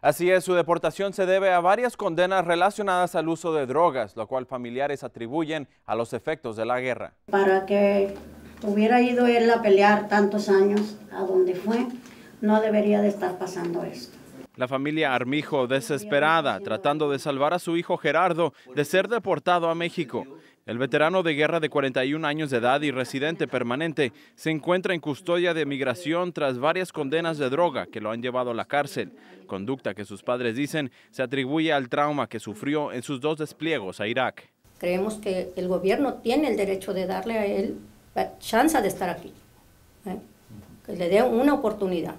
Así es, su deportación se debe a varias condenas relacionadas al uso de drogas, lo cual familiares atribuyen a los efectos de la guerra. Para que hubiera ido él a pelear tantos años a donde fue, no debería de estar pasando esto. La familia Armijo, desesperada, tratando de salvar a su hijo Gerardo de ser deportado a México. El veterano de guerra de 41 años de edad y residente permanente se encuentra en custodia de migración tras varias condenas de droga que lo han llevado a la cárcel, conducta que sus padres dicen se atribuye al trauma que sufrió en sus dos despliegos a Irak. Creemos que el gobierno tiene el derecho de darle a él la chance de estar aquí, ¿eh? que le dé una oportunidad,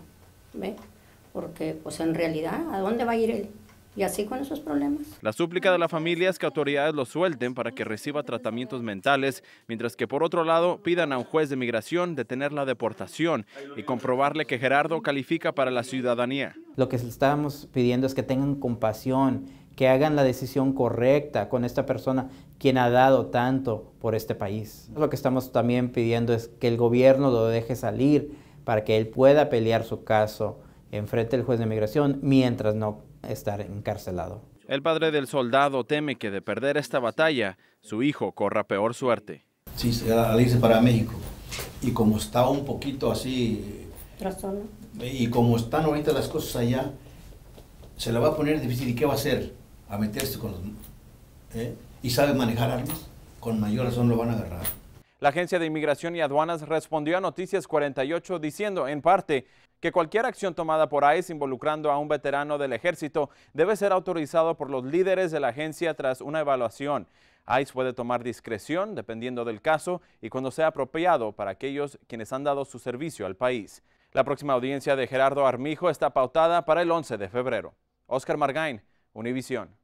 porque pues en realidad, ¿a dónde va a ir él? y así con esos problemas. La súplica de la familia es que autoridades lo suelten para que reciba tratamientos mentales, mientras que por otro lado pidan a un juez de migración detener la deportación y comprobarle que Gerardo califica para la ciudadanía. Lo que estamos pidiendo es que tengan compasión, que hagan la decisión correcta con esta persona quien ha dado tanto por este país. Lo que estamos también pidiendo es que el gobierno lo deje salir para que él pueda pelear su caso enfrente del juez de migración mientras no estar encarcelado. El padre del soldado teme que de perder esta batalla, su hijo corra peor suerte. Sí, al irse para México. Y como está un poquito así... Y como están ahorita las cosas allá, se la va a poner difícil. ¿Y qué va a hacer? A meterse con los... ¿eh? ¿Y sabe manejar armas? Con mayor razón lo van a agarrar. La Agencia de Inmigración y Aduanas respondió a Noticias 48 diciendo, en parte, que cualquier acción tomada por ICE involucrando a un veterano del ejército debe ser autorizado por los líderes de la agencia tras una evaluación. ICE puede tomar discreción dependiendo del caso y cuando sea apropiado para aquellos quienes han dado su servicio al país. La próxima audiencia de Gerardo Armijo está pautada para el 11 de febrero. Oscar Margain, Univisión.